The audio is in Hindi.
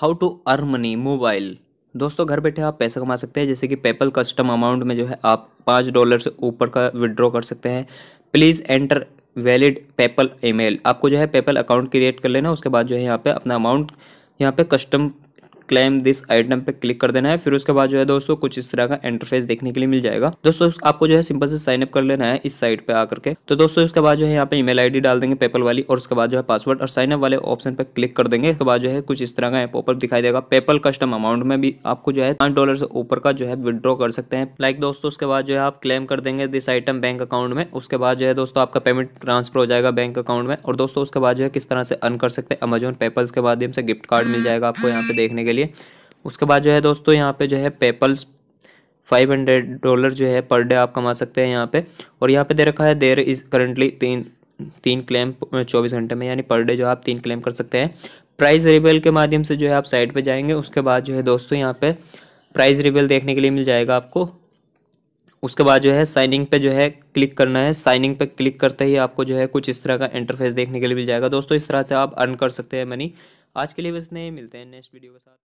how to earn money mobile दोस्तों घर बैठे आप पैसा कमा सकते हैं जैसे कि पेपल कस्टम अमाउंट में जो है आप पाँच डॉलर से ऊपर का विड्रॉ कर सकते हैं please enter valid PayPal email आपको जो है पेपल अकाउंट क्रिएट कर लेना उसके बाद जो है यहाँ पे अपना अमाउंट यहाँ पे कस्टम क्लेम दिस आइटम पे क्लिक कर देना है फिर उसके बाद जो है दोस्तों कुछ इस तरह का इंटरफेस देखने के लिए मिल जाएगा दोस्तों आपको जो है सिंपल से साइन अप कर लेना है इस साइट पे आकर के तो दोस्तों उसके बाद जो है यहाँ पे ईमेल आईडी डाल देंगे पेपल वाली और उसके बाद जो है पासवर्ड और साइनअप वाले ऑप्शन पर क्लिक कर देंगे उसके बाद जो है कुछ इस तरह का पॉपअप दिखाई देगा पेपल कस्टम अमाउंट में भी आपको जो है पांच डॉलर से ऊपर का जो है विद्रॉ कर सकते हैं लाइक दोस्तों उसके बाद जो है आप क्लेम कर देंगे दिस आइटम बैंक अकाउंट में उसके बाद जो है दोस्तों आपका पेमेंट ट्रांसफर हो जाएगा बैंक अकाउंट में और दोस्तों उसके बाद जो है किस तरह से अर्न कर सकते हैं अमेजोन पेपल के माध्यम से गिफ्ट कार्ड मिल जाएगा आपको यहाँ पे देखने के लिए लिए उसके बाद जो है दोस्तों यहाँ पे जो है पेपल्स फाइव हंड्रेड डॉलर जो है पर डे आप कमा सकते हैं यहाँ पे और यहाँ पे दे रखा है देर इज़ करंटली तीन तीन क्लेम चौबीस घंटे में यानी पर डे जो आप तीन क्लेम कर सकते हैं प्राइस रिवेल के माध्यम से जो है आप साइट पे जाएंगे उसके बाद जो है दोस्तों यहाँ पे प्राइस रिवेल देखने के लिए मिल जाएगा आपको उसके बाद जो है साइनिंग पे जो है क्लिक करना है साइनिंग पे क्लिक करते ही आपको जो है कुछ इस तरह का इंटरफेस देखने के लिए मिल जाएगा दोस्तों इस तरह से आप अर्न कर सकते हैं मनी आज के लिए बस नहीं मिलते हैं नेक्स्ट वीडियो के साथ